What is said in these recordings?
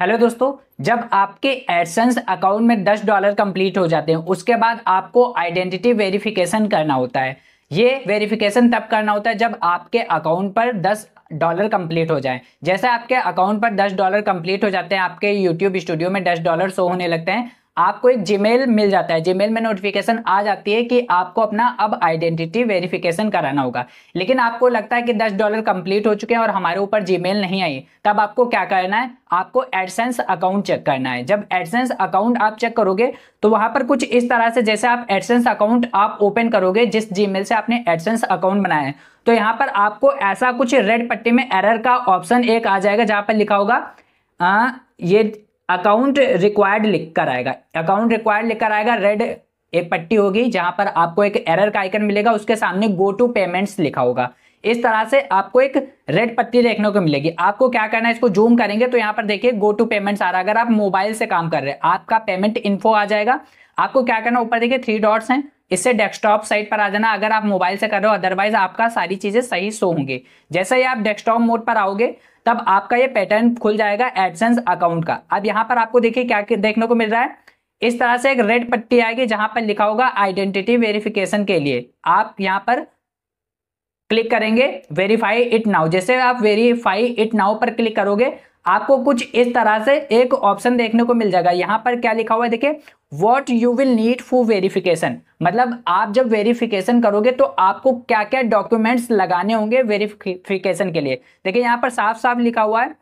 hello दोस्तों जब आपके एडसेंस अकाउंट में 10 डॉलर कंप्लीट हो जाते हैं उसके बाद आपको आइडेंटिटी वेरिफिकेशन करना होता है ये वेरिफिकेशन तब करना होता है जब आपके अकाउंट पर 10 डॉलर कंप्लीट हो जाए जैसे आपके अकाउंट पर 10 डॉलर कंप्लीट हो जाते हैं आपके यूट्यूब स्टूडियो में 10 डॉलर शो होने लगते हैं आपको एक जीमेल मिल जाता है जीमेल में नोटिफिकेशन आ जाती है कि आपको अपना अब आइडेंटिटी वेरिफिकेशन कराना होगा लेकिन आपको लगता है कि दस डॉलर कंप्लीट हो चुके हैं और हमारे ऊपर जीमेल नहीं आई तब आपको क्या करना है आपको एडसेंस अकाउंट चेक करना है जब एडसेंस अकाउंट आप चेक करोगे तो वहां पर कुछ इस तरह से जैसे आप एडसेंस अकाउंट आप ओपन करोगे जिस जी से आपने एडसेंस अकाउंट बनाया है तो यहाँ पर आपको ऐसा कुछ रेड पट्टी में एरर का ऑप्शन एक आ जाएगा जहां पर लिखा होगा आ, ये अकाउंट रिक्वायर्ड लिख कर आएगा अकाउंट रिक्वायर्ड लिख कर आएगा रेड एक पट्टी होगी जहां पर आपको एक एरर का आइकन मिलेगा उसके सामने गो टू पेमेंट्स लिखा होगा इस तरह से आपको एक रेड पट्टी देखने को मिलेगी आपको क्या करना है इसको जूम करेंगे तो यहाँ पर देखिए गो टू पेमेंट्स आ रहा है अगर आप मोबाइल से काम कर रहे हैं आपका पेमेंट इन्फो आ जाएगा आपको क्या करना ऊपर देखिए थ्री डॉट्स हैं इससे डेस्कटॉप साइट पर आ जाना अगर आप मोबाइल से कर रहे हो अदरवाइज आपका सारी चीजें सही सो होंगे जैसे ही आप डेस्कटॉप मोड पर आओगे तब आपका ये पैटर्न खुल जाएगा एडसेंस अकाउंट का अब यहां पर आपको देखिए क्या देखने को मिल रहा है इस तरह से एक रेड पट्टी आएगी जहां पर लिखा होगा आइडेंटिटी वेरिफिकेशन के लिए आप यहां पर क्लिक करेंगे वेरीफाई इट नाउ जैसे आप वेरीफाई इट नाउ पर क्लिक करोगे आपको कुछ इस तरह से एक ऑप्शन देखने को मिल जाएगा यहां पर क्या लिखा हुआ है देखिए what you will need for verification मतलब आप जब वेरिफिकेशन करोगे तो आपको क्या क्या डॉक्यूमेंट्स लगाने होंगे वेरिफिकेशन के लिए देखिए यहां पर साफ साफ लिखा हुआ है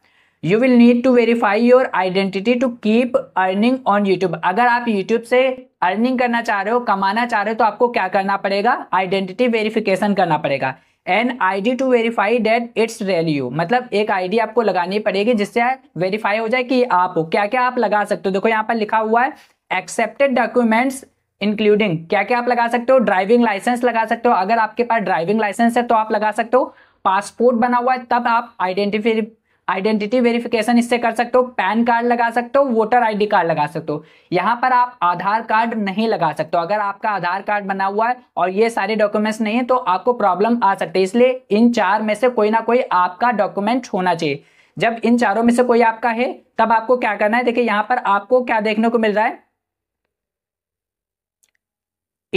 you will need to verify your identity to keep earning on YouTube अगर आप यूट्यूब से अर्निंग करना चाह रहे हो कमाना चाह रहे हो तो आपको क्या करना पड़ेगा आइडेंटिटी वेरिफिकेशन करना पड़ेगा an I D to verify that it's valid मतलब एक आईडी आपको लगानी पड़ेगी जिससे वेरीफाई हो जाए कि आप हो क्या क्या आप लगा सकते हो देखो यहाँ पर लिखा हुआ है एक्सेप्टेड डॉक्यूमेंट्स इंक्लूडिंग क्या क्या आप लगा सकते हो ड्राइविंग लाइसेंस लगा सकते हो अगर आपके पास ड्राइविंग लाइसेंस है तो आप लगा सकते हो पासपोर्ट बना हुआ है तब आप आइडेंटिफाई आइडेंटिटी वेरिफिकेशन इससे कर सकते हो पैन कार्ड लगा सकते हो वोटर आईडी कार्ड लगा सकते हो यहाँ पर आप आधार कार्ड नहीं लगा सकते अगर आपका आधार कार्ड बना हुआ है और ये सारे डॉक्यूमेंट्स नहीं है तो आपको प्रॉब्लम आ सकती है इसलिए इन चार में से कोई ना कोई आपका डॉक्यूमेंट होना चाहिए जब इन चारों में से कोई आपका है तब आपको क्या करना है देखिए यहाँ पर आपको क्या देखने को मिल रहा है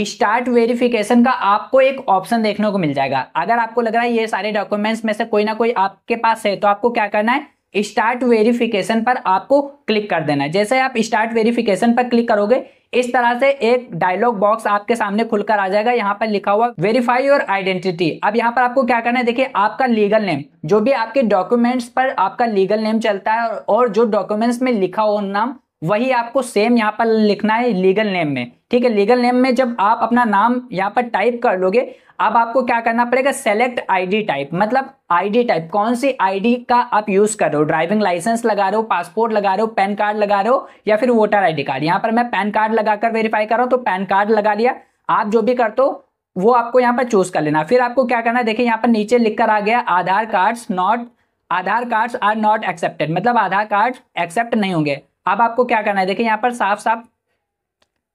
स्टार्ट वेरिफिकेशन का आपको एक ऑप्शन देखने को मिल जाएगा अगर आपको लग रहा है ये सारे डॉक्यूमेंट्स में से कोई ना कोई आपके पास है तो आपको क्या करना है स्टार्ट वेरिफिकेशन पर आपको क्लिक कर देना है जैसे आप स्टार्ट वेरिफिकेशन पर क्लिक करोगे इस तरह से एक डायलॉग बॉक्स आपके सामने खुलकर आ जाएगा यहाँ पर लिखा हुआ वेरीफाई योर आइडेंटिटी अब यहाँ पर आपको क्या करना है देखिए आपका लीगल नेम जो भी आपके डॉक्यूमेंट्स पर आपका लीगल नेम चलता है और जो डॉक्यूमेंट्स में लिखा हो नाम वही आपको सेम यहाँ पर लिखना है लीगल नेम में ठीक है लीगल नेम में जब आप अपना नाम यहाँ पर टाइप कर लोगे अब आपको क्या करना पड़ेगा सेलेक्ट आईडी टाइप मतलब आईडी टाइप कौन सी आईडी का आप यूज कर रहे हो ड्राइविंग लाइसेंस लगा रहे हो पासपोर्ट लगा रहे हो पैन कार्ड लगा रहे हो या फिर वोटर आईडी कार्ड यहाँ पर मैं पैन कार्ड लगाकर वेरीफाई कर रहा हूँ तो पैन कार्ड लगा लिया आप जो भी कर दो वो आपको यहाँ पर चूज कर लेना फिर आपको क्या करना है देखिए यहाँ पर नीचे लिख कर आ गया Aadhaar card not Aadhaar card are not accepted मतलब आधार कार्ड एक्सेप्ट नहीं होंगे अब आपको क्या करना है देखिए यहाँ पर साफ साफ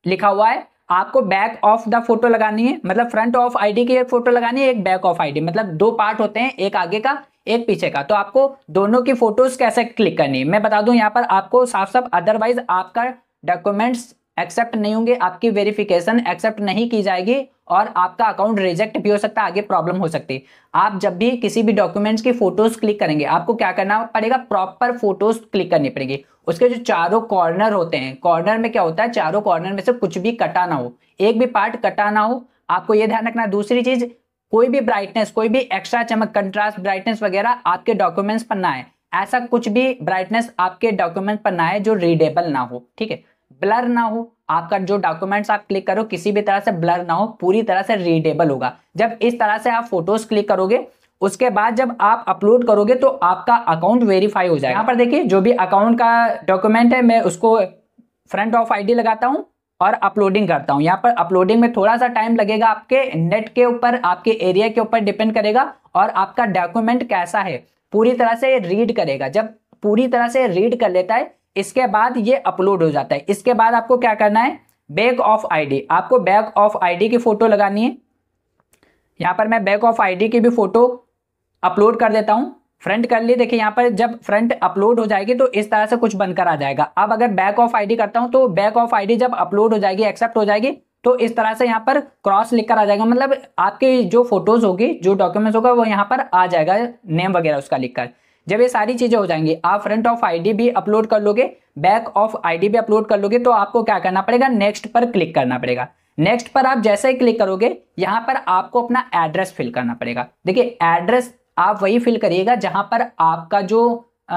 लिखा हुआ है आपको बैक ऑफ द फोटो लगानी है मतलब फ्रंट ऑफ आईडी की एक फोटो लगानी है एक बैक ऑफ आईडी मतलब दो पार्ट होते हैं एक आगे का एक पीछे का तो आपको दोनों की फोटोज कैसे क्लिक करनी है मैं बता दूं यहाँ पर आपको साफ साफ अदरवाइज आपका डॉक्यूमेंट्स एक्सेप्ट नहीं होंगे आपकी वेरिफिकेशन एक्सेप्ट नहीं की जाएगी और आपका अकाउंट रिजेक्ट भी हो सकता है आगे प्रॉब्लम हो सकती है आप जब भी किसी भी डॉक्यूमेंट्स की फोटोज क्लिक करेंगे आपको क्या करना पड़ेगा प्रॉपर फोटोज क्लिक करनी पड़ेगी उसके जो चारों कॉर्नर होते हैं कॉर्नर में क्या होता है चारों कॉर्नर में से कुछ भी कटा ना हो एक भी पार्ट कटा ना हो आपको यह ध्यान रखना दूसरी चीज कोई भी ब्राइटनेस कोई भी एक्स्ट्रा चमक कंट्रास्ट ब्राइटनेस वगैरह आपके डॉक्यूमेंट्स पर ना है ऐसा कुछ भी ब्राइटनेस आपके डॉक्यूमेंट पर ना है जो रीडेबल ना हो ठीक है ब्लर ना हो आपका जो डॉक्यूमेंट्स आप क्लिक करो किसी भी तरह से ब्लर ना हो पूरी तरह से रीडेबल होगा जब इस तरह से आप फोटोज क्लिक करोगे उसके बाद जब आप अपलोड करोगे तो आपका अकाउंट वेरीफाई हो जाएगा यहाँ पर देखिए जो भी अकाउंट का डॉक्यूमेंट है मैं उसको फ्रंट ऑफ आईडी लगाता हूँ और अपलोडिंग करता हूँ यहाँ पर अपलोडिंग में थोड़ा सा टाइम लगेगा आपके नेट के ऊपर आपके एरिया के ऊपर डिपेंड करेगा और आपका डॉक्यूमेंट कैसा है पूरी तरह से रीड करेगा जब पूरी तरह से रीड कर लेता है इसके बाद ये अपलोड हो जाता है इसके बाद आपको क्या करना है बैक ऑफ आईडी आपको बैक ऑफ आईडी की फोटो लगानी है यहाँ पर मैं बैक ऑफ आईडी की भी फोटो अपलोड कर देता हूँ फ्रंट कर लिए देखिए यहाँ पर जब फ्रंट अपलोड हो जाएगी तो इस तरह से कुछ बनकर आ जाएगा अब अगर बैक ऑफ आईडी करता हूँ तो बैक ऑफ आईडी जब अपलोड हो जाएगी एक्सेप्ट हो जाएगी तो इस तरह से यहाँ पर क्रॉस लिख कर आ जाएगा मतलब आपके जो फोटोज होगी जो डॉक्यूमेंट्स होगा वो यहाँ पर आ जाएगा नेम वगैरह उसका लिखकर जब ये सारी चीज़ें हो जाएंगी आप फ्रंट ऑफ आईडी भी अपलोड कर लोगे बैक ऑफ आईडी भी अपलोड कर लोगे तो आपको क्या करना पड़ेगा नेक्स्ट पर क्लिक करना पड़ेगा नेक्स्ट पर आप जैसे ही क्लिक करोगे यहाँ पर आपको अपना एड्रेस फिल करना पड़ेगा देखिए एड्रेस आप वही फिल करिएगा जहां पर आपका जो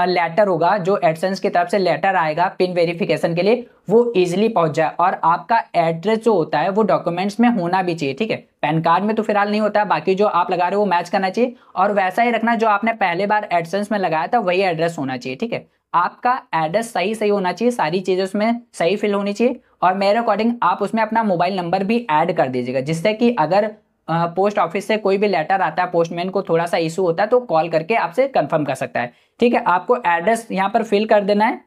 लेटर होगा जो एडसेंस की तरफ से लेटर आएगा पिन वेरिफिकेशन के लिए वो इजिली पहुंच जाए और आपका एड्रेस जो होता है वो डॉक्यूमेंट्स में होना भी चाहिए ठीक है पैन कार्ड में तो फिलहाल नहीं होता बाकी जो आप लगा रहे हो वो मैच करना चाहिए और वैसा ही रखना जो आपने पहले बार एडसेंस में लगाया था वही एड्रेस होना चाहिए ठीक है आपका एड्रेस सही सही होना चाहिए सारी चीज़ें उसमें सही फिल होनी चाहिए और मेरे अकॉर्डिंग आप उसमें अपना मोबाइल नंबर भी ऐड कर दीजिएगा जिससे कि अगर पोस्ट ऑफिस से कोई भी लेटर आता है पोस्टमैन को थोड़ा सा इशू होता है तो कॉल करके आपसे कंफर्म कर सकता है ठीक है आपको एड्रेस यहाँ पर फिल कर देना है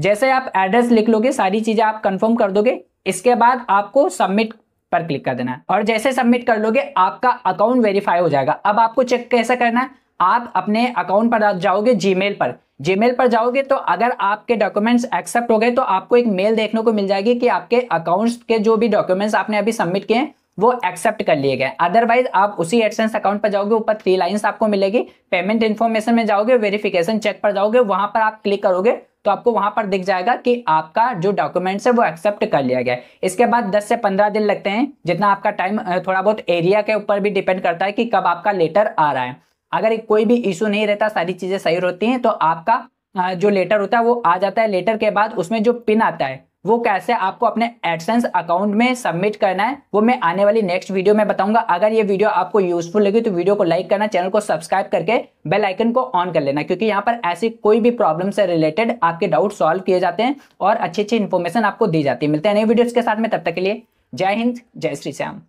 जैसे आप एड्रेस लिख लोगे सारी चीज़ें आप कंफर्म कर दोगे इसके बाद आपको सबमिट पर क्लिक कर देना है और जैसे सबमिट कर लोगे आपका अकाउंट वेरीफाई हो जाएगा अब आपको चेक कैसे करना है आप अपने अकाउंट पर जाओगे जीमेल पर जीमेल पर जाओगे तो अगर आपके डॉक्यूमेंट्स एक्सेप्ट हो गए तो आपको एक मेल देखने को मिल जाएगी कि आपके अकाउंट्स के जो भी डॉक्यूमेंट्स आपने अभी सबमिट किए हैं वो एक्सेप्ट कर लिए गए अदरवाइज आप उसी एडसेंस अकाउंट पर जाओगे ऊपर थ्री लाइन्स आपको मिलेगी पेमेंट इन्फॉर्मेशन में जाओगे वेरिफिकेशन चेक पर जाओगे वहां पर आप क्लिक करोगे तो आपको वहां पर दिख जाएगा कि आपका जो डॉक्यूमेंट्स है वो एक्सेप्ट कर लिया गया इसके बाद 10 से 15 दिन लगते हैं जितना आपका टाइम थोड़ा बहुत एरिया के ऊपर भी डिपेंड करता है कि कब आपका लेटर आ रहा है अगर कोई भी इशू नहीं रहता सारी चीज़ें सही होती हैं तो आपका जो लेटर होता है वो आ जाता है लेटर के बाद उसमें जो पिन आता है वो कैसे आपको अपने एडसेंस अकाउंट में सबमिट करना है वो मैं आने वाली नेक्स्ट वीडियो में बताऊंगा अगर ये वीडियो आपको यूजफुल लगी तो वीडियो को लाइक करना चैनल को सब्सक्राइब करके बेल आइकन को ऑन कर लेना क्योंकि यहाँ पर ऐसी कोई भी प्रॉब्लम से रिलेटेड आपके डाउट सॉल्व किए जाते हैं और अच्छी अच्छी इन्फॉर्मेशन आपको दी जाती है मिलते हैं नई वीडियो के साथ में तब तक के लिए जय हिंद जय श्री श्याम